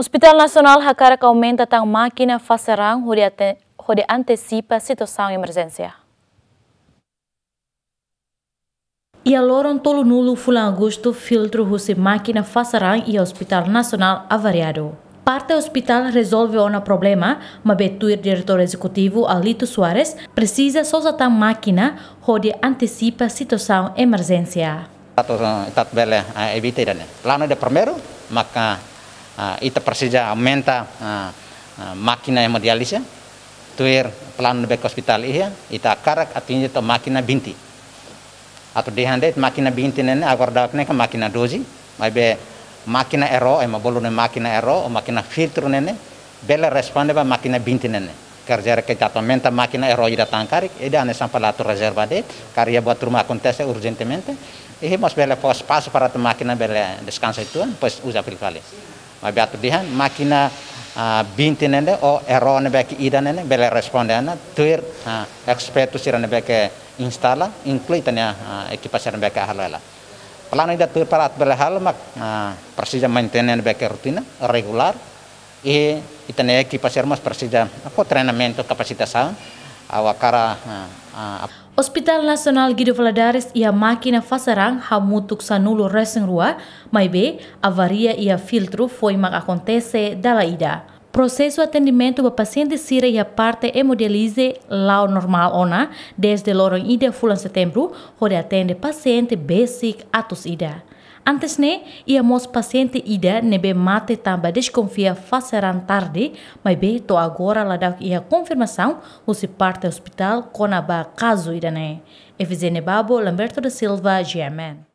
Hospital Nacional Jacara aumenta a máquina Facerão, onde antecipa a situação de emergência. E aloram o nulo fulan Augusto filtro a máquina Facerão e Hospital Nacional avariado. Parte do hospital resolve o problema, mas o diretor executivo Alito Soares, precisa só da máquina que antecipa a situação eh, eh, de emergência. Está bem, é evitar. Lá no é primeiro, mas Ah, ita persija aumenta ah, ah, máquina ya tuir plano bek hospital iya, ita karak artinya to makina binti. atau dihandet makina binti nene agar ka máquina makina dozi be makina ero, ema eh, bolu ne makina ero, o oh, makina filter nene, bela responde ba makina binti nene. Kerja atau menta makina ero ida tangkarik, eh, ida ane sampalato reserva de, karya buat rumah kontes urgentemente. E mos bela pos pas para makina bela descansa itu, pos usa privales dihan makina ah, nende o erone beke nende bele ana tuir ah, sira ne beke instala ah, sira ne beke halela pelana ida tuir parat bele hal mak persija ne beke rutina regular e itane mas persija apa trenamento kapasitas awakara Hospital Nasional Gido Valadares ia makin fasarang hamutuk que sanulo reseng rua, mas avaria ia filtru foi mak akontese ida. ida. Prosesu atendimento ba pasiente Sira ia parte emodialize lau normal ona, desde lorong ida fulan setembru hode atende pasiente basic atus ida. Antes ia íamos paciente ida nebe mate tamba desconfia faceran tarde, mas be to agora lá da ia confirmação o se parte hospital conaba caso ida ne. FZ babo Lamberto da Silva, GMN.